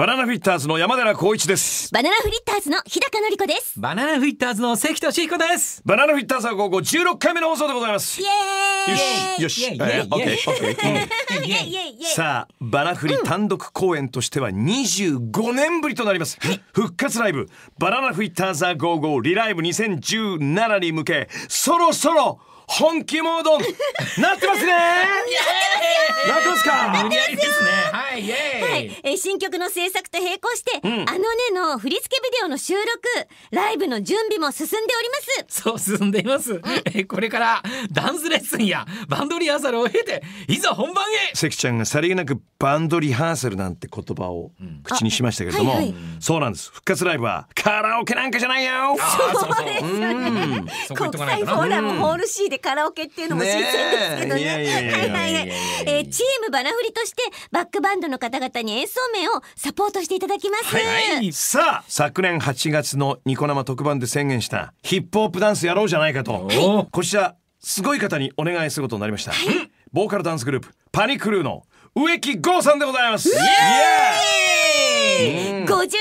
バナナフィッターズの山寺宏一です。バナナフィッターズの日高のりこです。バナナフィッターズの関俊彦です。バナナフィッターズは午後16回目の放送でございます。イエーイ。し、よし、オッケーーオッーケー、オッケー。ーーイーイさあバラフリ単独公演としては25年ぶりとなります、復活ライブ「バナナフィッターズは55リライブ2017」に向けそろそろ本気モード なってますねなってますか無理やりですねはい、はい、新曲の制作と並行して、うん、あのねの振付ビデオの収録ライブの準備も進んでおりますそう進んでいます、えこれからダンスレッスンやバンドリハーサルを経ていざ本番へ関ちゃんがさりげなくバンドリハーサルなんて言葉を口にしましたけれども、うんはいはい、そうなんです復活ライブはカラオケなんかじゃないよそうですよね国際フォーラムホール C でカラオケっていうのも新鮮ですけどねはいはいはい、えー、チームバナフリとしてバックバンドの方々に演奏面をサポートしていただきます、はいさあ昨年8月のニコ生特番で宣言したヒップホップダンスやろうじゃないかとこちらすごい方にお願いすることになりました、ボーカルダンスグループパニクルーの植木豪さんでございますイエーイ55歳で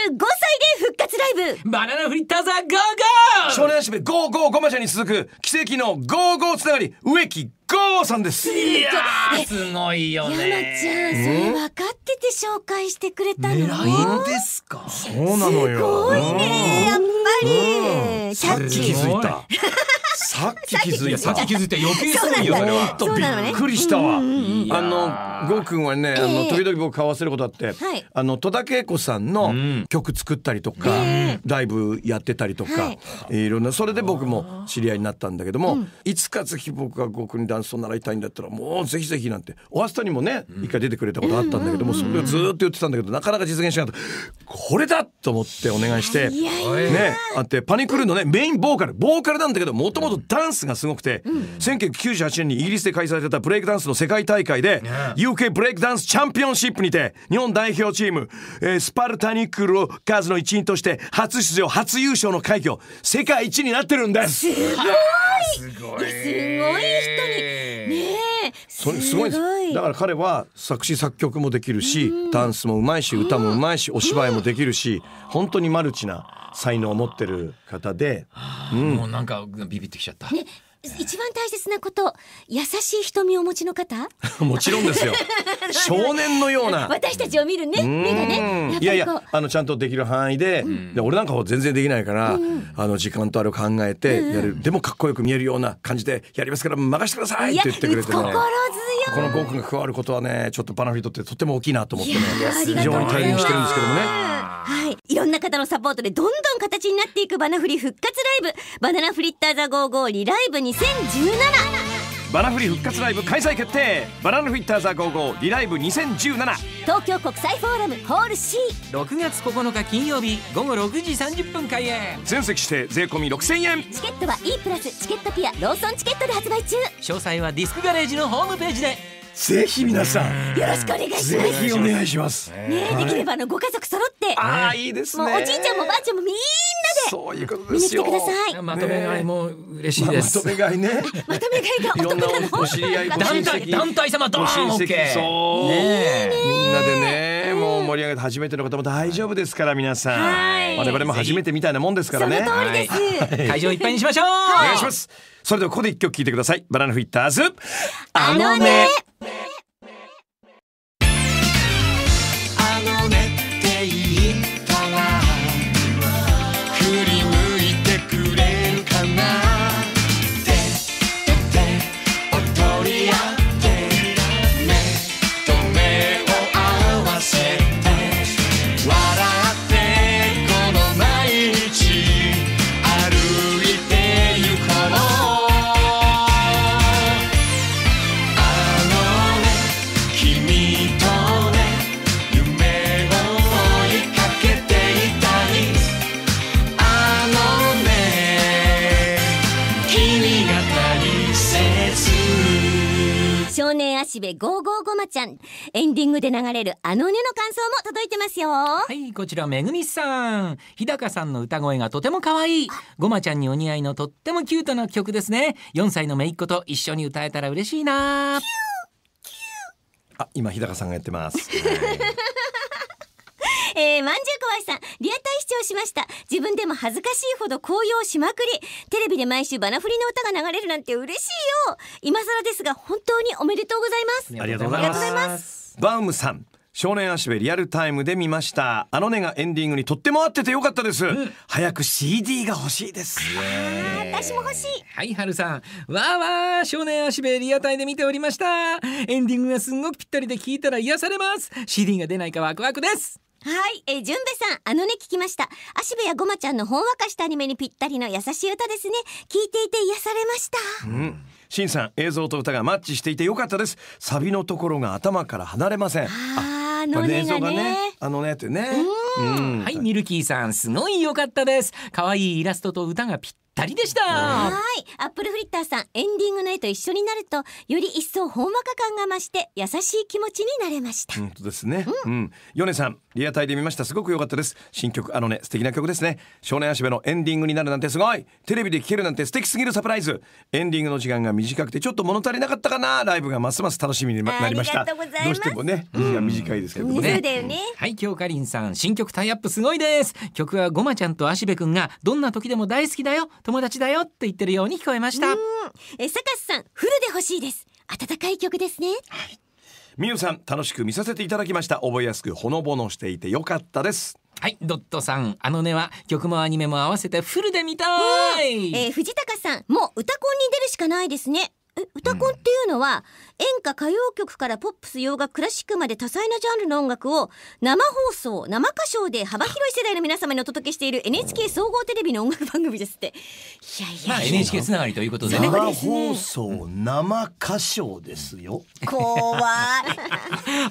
復活ライブバナナフリッターザゴーゴー少年足部ゴーゴーゴマちゃんに続く奇跡のゴーゴーつながり植木ゴーさんです。いやすごいよね。山ちゃん、それ分かってて紹介してくれたの。狙いですか。そうなのよ。すごいね、やっぱり。気づいた。さっき気づいた。さっき気づいた余計そうよ。とびっくりしたわ。あのゴーくんはね、あの時々僕買わせることあって、あの戸田恵子さんの曲作ったりとか、ライブやってたりとか、いろんなそれで僕も知り合いになったんだけども、いつかぜひ僕がゴーくんにダンスを習いたいんだったらもうぜひぜひなんて、おわスタにもね一回出てくれたことあったんだけども、それをずっと言ってたんだけどなかなか実現しなかった。これだと思ってお願いして、ね、あってパニクルのねメインボーカルボーカルなんだけどもともとダンスがすごくて、うん、1998年にイギリスで開催されたブレイクダンスの世界大会で、UK ブレイクダンスチャンピオンシップにて日本代表チーム、えー、スパルタニクロカーズの一員として初出場初優勝の快挙世界一になってるんですすごいすごい人にねえすごいですだから彼は作詞作曲もできるし、ダンスもうまいし歌もうまいしお芝居もできるし本当にマルチな才能を持ってる方で、うん、もうなんかビビってきちゃった。ね一番大切なこと優しい瞳をお持ちの方 もちろんですよ 少年のような私たちを見るねいやいやあのちゃんとできる範囲でで俺なんかは全然できないから、あの時間とあれを考えてやる、でもかっこよく見えるような感じでやりますから任せてくださいって言ってくれて、心強いこの5分が加わることはねちょっとバナフィにとってとても大きいなと思って非常に大変してるんですけどもね。はいいろんな方のサポートでどんどん形になっていくバナフリ復活ライブバナナフリッターザ55リライブ2017バナフリ復活ライブ開催決定バナナフリッターザ55リライブ2017東京国際フォーラムホール C6 月9日金曜日午後6時30分開演全席指定税込6000円チケットは E プラスチケットピアローソンチケットで発売中詳細はディスクガレージのホームページでぜひ皆さんよろしくお願いしますぜひお願いしますねできればあのご家族揃ってああいいですねおじいちゃんもばあちゃんもみんなでそういうことですよ見に来てくださいまとめ買いも嬉しいですまとめ買いね まとめ買いがお得なのお知り合い団体団体様ドーンオッそうねみんなでねもう盛り上げて初めての方も大丈夫ですから皆さん我々も初めてみたいなもんですからねその通りです会場いっぱいにしましょうお願いしますそれではここで一曲聞いてくださいバナナフィッターズあのね少年足部555まちゃんエンディングで流れるあのねの感想も届いてますよはいこちらめぐみさん日高さんの歌声がとても可愛いごまちゃんにお似合いのとってもキュートな曲ですね4歳のめいっ子と一緒に歌えたら嬉しいなあ今日高さんがやってます、は いえー、まんじゅうこわいさん、リアタイ視聴しました。自分でも恥ずかしいほど紅葉しまくり、テレビで毎週バナフリの歌が流れるなんて嬉しいよ。今更ですが、本当におめでとうございます。ありがとうございます。バウムさん。少年足部リアルタイムで見ましたあのねがエンディングにとっても合っててよかったです、うん、早く CD が欲しいですあ私も欲しいはいはるさんわーわー少年足部リアタイで見ておりましたエンディングがすんごくぴったりで聞いたら癒されます CD が出ないかワクワクですはい、えー、純兵衛さん、あのね聞きました。足部やごまちゃんのほんわかしたアニメにぴったりの優しい歌ですね。聞いていて癒されました。うん。シンさん、映像と歌がマッチしていてよかったです。サビのところが頭から離れません。ああ、のねがね。あのねってね。うん。はい、ミルキーさん、すごいよかったです。可愛いイラストと歌がぴったりでした。はい、アップルフリッターさん、エンディングの絵と一緒になると、より一層ほんわか感が増して、優しい気持ちになれました。本当ですね。うん、うん、さん。リアタイで見ましたすごく良かったです新曲あのね素敵な曲ですね少年足部のエンディングになるなんてすごいテレビで聴けるなんて素敵すぎるサプライズエンディングの時間が短くてちょっと物足りなかったかなライブがますます楽しみになりましたどうしてもね時間短いですけどもね、うだねはい京かりんさん新曲タイアップすごいです曲はごまちゃんと足部くんがどんな時でも大好きだよ友達だよって言ってるように聞こえましたえ、サカスさんフルで欲しいです温かい曲ですね、はいみゆさん楽しく見させていただきました覚えやすくほのぼのしていてよかったですはいドットさんあのねは曲もアニメも合わせてフルで見たい、えー、藤高さんもう歌コンに出るしかないですねえ歌コンっていうのは、うん、演歌歌謡曲からポップス洋楽クラシックまで多彩なジャンルの音楽を生放送生歌唱で幅広い世代の皆様にお届けしている NHK 総合テレビの音楽番組ですっていやいや、まあ、NHK つながりということで生放送生歌唱ですよ怖い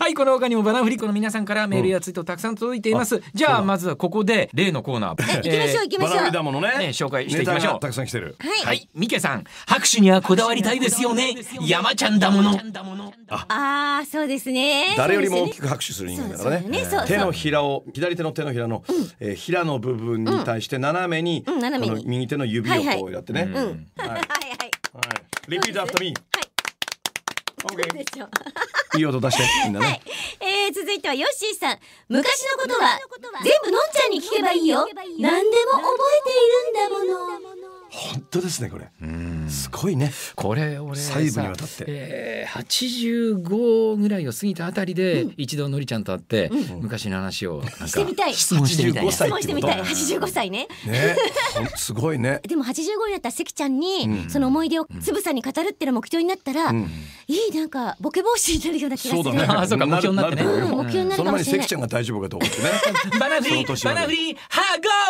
はいこの他にもバナフリコの皆さんからメールやツイートたくさん届いています、うん、じゃあまずはここで例のコーナー行きましょう行きましょう、バナフリだものねね紹介していきましょうたくさん来てるはい、はい、ミケさん拍手にはこだわりたいですですよね山ちゃんだものああそうですね誰よりも大きく拍手する人間だからね、手のひらを左手の手のひらの、うえひらの部分に対して斜めに右手の指をこうやってね、はいはい、うん、はい、はいはい、リピートアフタミーいい音出してみんなね、はえ続いてはヨッシーさん昔のことは全部のんちゃんに聞けばいいよ何でも覚えているんだもの本当ですねこれうんすごいねこれ俺細部にわたって、えー、85ぐらいを過ぎたあたりで、一度のりちゃんと会って、昔の話をなんかしてみたい質問してみたい質問してみたい八十五歳ねねすごいね でも85になったら関ちゃんに、その思い出をつぶさに語るっていうの目標になったら、いいなんかボケ防止になるような気がするそうだねあそうか目標になってね、目標になるかもしれない関ちゃんが大丈夫かと思ってね バナフリーバナフリーハ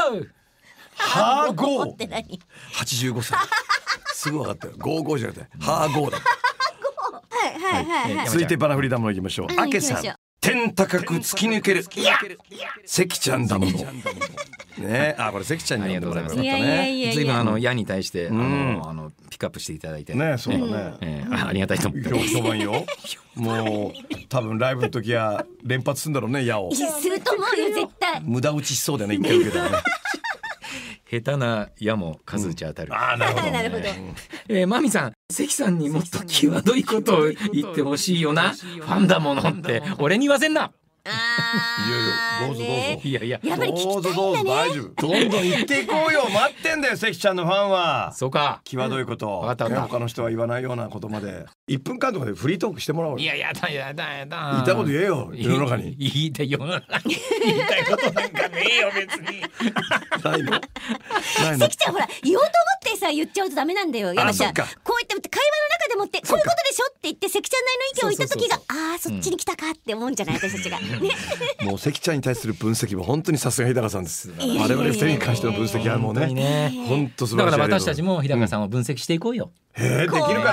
ーゴーハーゴーって何八十五歳すぐ分かったよゴーゴーじゃなくてハーゴーだはいはいはいはい続いてバラフリーダムいきましょうあけさん天高く突き抜けるいや関ちゃんだものねあこれ関ちゃんにありがとうございます随分あのやに対してあのあのピックアップしていただいてねそうだねありがたいと思って評よもう多分ライブの時は連発するんだろうね矢をすると思うよ絶対無駄打ちしそうだね一回受けたらね下手な矢も数打ち当たる、うん、ああ なるほど、ね、ほどえー、マミさん関さんにもっと際どいことを言ってほしいよなファンだものって俺に言わせんないやいや、どうぞどうぞ。いやいや、やね、どうぞどうぞ、大丈夫。どんどん行っていこうよ、待ってんだよ、関ちゃんのファンは。そうか。際どいこと。うん、他の人は言わないようなことまで。一分間とかでフリートークしてもらおういややだやだやだ言ったこと言えよ世の中に言いたい世の中に言いたいことなんかねえよ別にないのないの関ちゃんほら言おうと思ってさ言っちゃうとダメなんだよ山ちゃんこう言って会話の中でもってこういうことでしょって言って関ちゃんなりの意見を言った時がああそっちに来たかって思うんじゃない私たちが、もう関ちゃんに対する分析も本当にさすが日高さんです我々二人に関しての分析はもうね本当素晴らしいだから私たちも日高さんを分析していこうよ、えー、できるかな。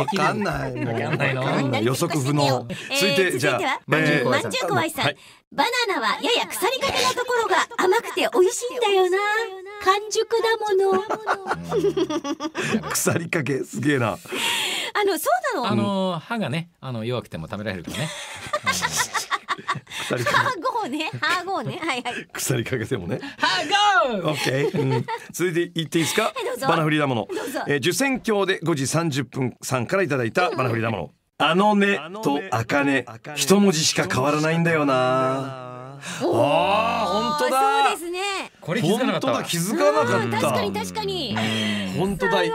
わかんない。わかんないの。予測不能。続いてじゃあ、まんじゅうこわいさん。バナナはやや腐りかけなところが甘くて美味しいんだよな。完熟だもの。腐りかけすげえな。あのそうなの。あの歯がね、あの弱くても食べられるからね。ハーゴーねハーゴーね はいはい鎖かけてもねハーゴーオッケー、うん、続いて言っていいですか バナフリの、えー、受選教で5時30分さんからいただいたバナフリだもの、あのねとあかね一文字しか変わらないんだよなあ本当だそうですねこれ気づかなかった気づかなかった確かに確かに本当だすごいね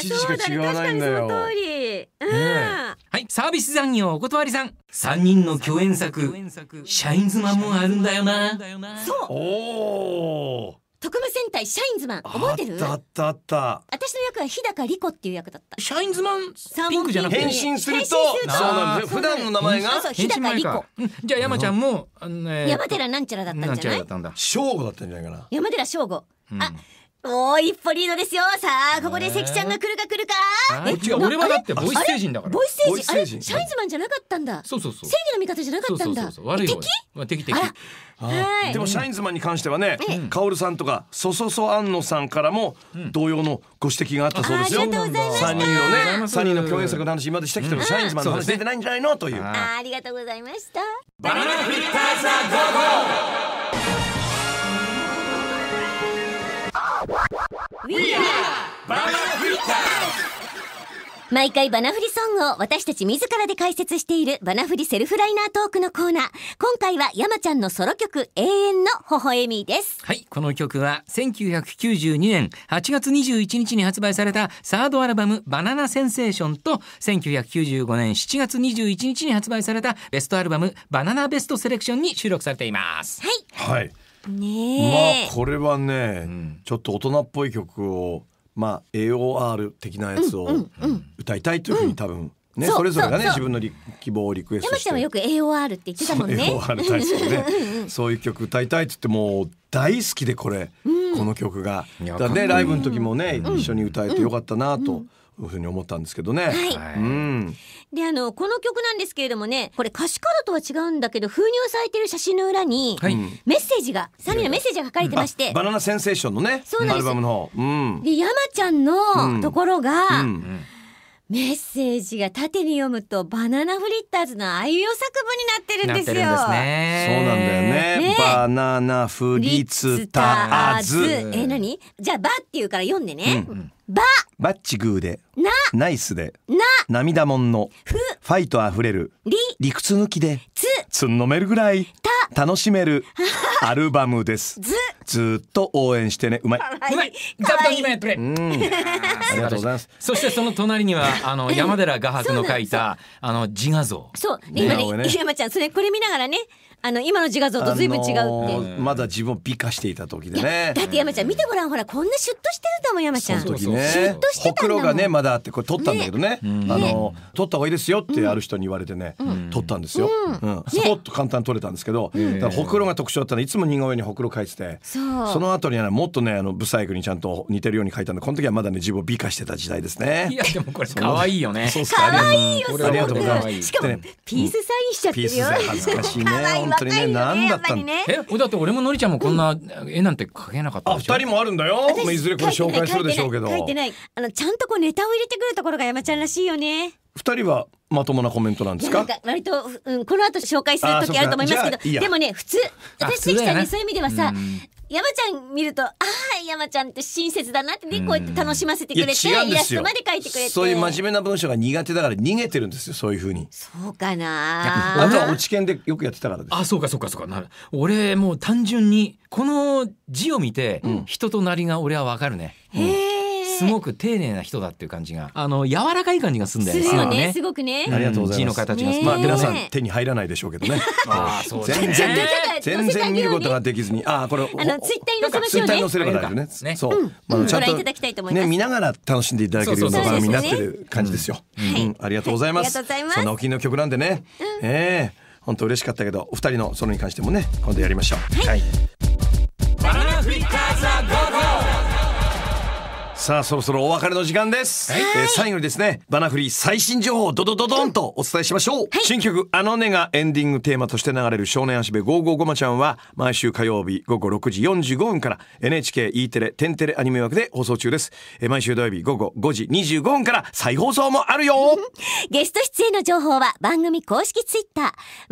一字しか違わないんだよ、その通りうん、ねはい、サービス残業お断りさん。三人の共演作、シャインズマンもあるんだよな。そう。おお。特務戦隊シャインズマン覚えてるあったあった私の役は日高理子っていう役だったシャインズマンピンクじゃなくて変身するとそうなんです普段の名前が日高じゃあ山ちゃんも、ー、山寺なんちゃらだったんじゃないなんちゃらだったんだ正吾だったんじゃないかな山寺正吾、うん、あもう一歩リードですよさあここで関ちゃんが来るか来るかえ違う俺はだってボイス成人だからボイス成人あれシャイズマンじゃなかったんだそうそうそう正義の味方じゃなかったんだそうそうそう悪い敵まあ敵敵はいでもシャインズマンに関してはねカオルさんとかそそそ安野さんからも同様のご指摘があったそうですよありがとうございました三人のね三人の共演作の話今までしてきてるシャインズマンの話出てないんじゃないのというありがとうございましたバナナフリッターズはゴーゴー毎回バナフリソングを私たち自らで解説しているバナフリセルフライナートークのコーナー。今回は山ちゃんのソロ曲永遠の微笑みです。はい、この曲は1992年8月21日に発売されたサードアルバムバナナセンセーションと1995年7月21日に発売されたベストアルバムバナナベストセレクションに収録されています。はい。はい。ねまあこれはね、うん、ちょっと大人っぽい曲をまあ AOR 的なやつを歌いたいというふうに多分ね、それぞれがね自分の希望をリクエストして山ちゃんはよく AOR って言ってたもんね AOR 大好きねそういう曲歌いたいっつってもう大好きでこれ、うん、この曲がだねライブの時もね、うん、一緒に歌えてよかったなと。いうふうに思ったんですけどね。はい。うん。で、あの、この曲なんですけれどもね、これ歌詞カードとは違うんだけど、封入されてる写真の裏に、はい、メッセージが、3人のメッセージが書かれてまして。バナナセンセーションのね、そうなんですアルバムの方。うん。で、山ちゃんのところが、うんメッセージが縦に読むとバナナフリッターズの愛用作文になってるんですよ。すね。そうなんだよね。ねバナナフリッターズ。えー、何？じゃあバっていうから読んでね。うん、バ。バッチグーで。な。ナイスで。な。涙もんの。ふ。ファイトあふれる。り。理屈抜きで。つ。つんのめるぐらい。た。楽しめる。アルバムです。ず。ずっと応援してねうまいうまい座布団2枚やって ありがとうございますそしてその隣にはあの山寺画伯の描いたあの自画像そう今ね山ちゃんそれこれ見ながらねあの今の自画像と随分違うって、まだ自分を美化していた時でねだって山ちゃん見てごらんほらこんなシュッとしてると思う、山ちゃんその時ねシュッとしてたほくろがねまだあってこれ撮ったんだけどね、あの撮った方がいいですよってある人に言われてね、う撮ったんですよ、うんスポッと簡単に撮れたんですけど、ね、ほくろが特徴だったらいつも似顔絵にほくろ描いててその後にはもっとねあのブサイクにちゃんと似てるように書いたんでこの時はまだね自分を美化してた時代ですねいやでもこれ可愛いよね可愛いよありがとうございますしかもピースサインしちゃってるよ恥ずかしいね 本当にね何だったんえだって俺ものりちゃんもこんな絵なんて描けなかったでしょ二人もあるんだよいずれこれ紹介するでしょうけど書いてないあのちゃんとこうネタを入れてくるところが山ちゃんらしいよね二人はまともなコメントなんですか割と、うん、この後紹介する時あると思いますけどでもね普通私関さんねそういう意味ではさ、山ちゃん見るとああ山ちゃんって親切だなってね、こうやって楽しませてくれてイラストまで描いてくれてそういう真面目な文章が苦手だから逃げてるんですよそういうふうにそうかなあとは落ち研でよくやってたからですあそうかそうかそうかなる俺もう単純にこの字を見て、人となりが俺はわかるね、へえ。すごく丁寧な人だっていう感じがあの柔らかい感じがするんだよねすよねすごくねありがとうございます形がまあ皆さん手に入らないでしょうけどね 全然全然見ることができずにあこれあのツイッターに載せましょうねツイッターに載せれば大丈夫ねそうまあちゃんと思います。ね見ながら楽しんでいただけるような番組になってる感じですよありがとうございますそんなお気に入りの曲なんでねええ本当嬉しかったけどお二人のソロに関してもね今度やりましょうはいバナナフリカさあそろそろお別れの時間です、はい、えー、最後にですねバナフリー最新情報をドドドドンとお伝えしましょう、はい、新曲「あのね」がエンディングテーマとして流れる「少年足部555まちゃん」は毎週火曜日午後6時45分から NHKE テレテンテレアニメ枠で放送中です、えー、毎週土曜日午後5時25分から再放送もあるよ ゲスト出演の情報は番組公式ツイッター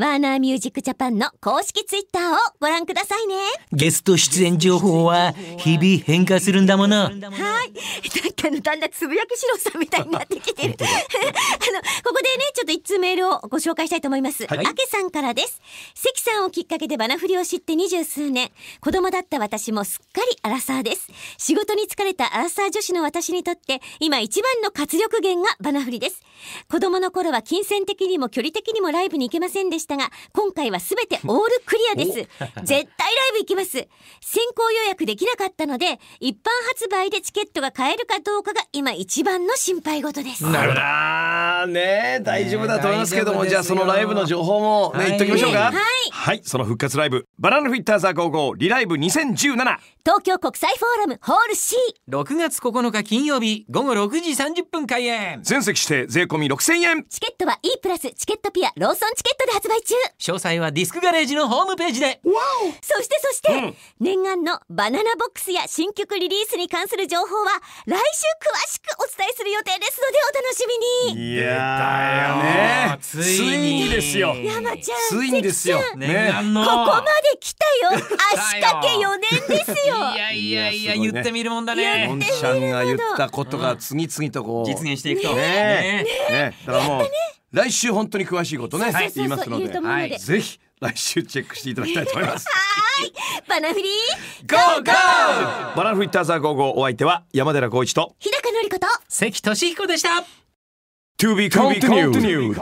ワーナーミュージックジャパンの公式ツイッターをご覧くださいねゲスト出演情報は日々変化するんだものはいなんかのだんだんつぶやきしろさんみたいになってきてる あのここでねちょっと一通メールをご紹介したいと思います、はい、あけさんからです関さんをきっかけでバナフリを知って二十数年子供だった私もすっかりアラサーです仕事に疲れたアラサー女子の私にとって今一番の活力源がバナフリです子供の頃は金銭的にも距離的にもライブに行けませんでしたが今回はすべてオールクリアです絶対ライブ行きます先行予約できなかったので一般発売でチケットが買えるかどうかが今一番の心配事ですなるほどね大丈夫だと思いますけども、ね、じゃあそのライブの情報もね、はい、言っときましょうかはい、はい、その復活ライブバナナフィッターザ高校リライブ2017東京国際フォーラムホール C6 月9日金曜日午後6時30分開演全席して税込み6000円チケットは E プラスチケットピアローソンチケットで発売中詳細はディスクガレージのホームページでわおそしてそして、うん、念願のバナナボックスや新曲リリースに関する情報は来週詳しくお伝えする予定ですのでお楽しみにいやーねついにですよ山ちゃんついにですよ、ね、ここまで来たよ足掛け四年ですよいやいやいや、言ってみるもんだねのんちゃんが言ったことが次々とこう、実現していくとねねだからもう来週本当に詳しいことね、はい、言いますので、はい、ぜひ来週チェックしていただきたいと思いますはいバナフリーゴーゴーバナフリーターザーゴーゴーお相手は山寺宏一と日高のりこと関俊彦でした To be continued.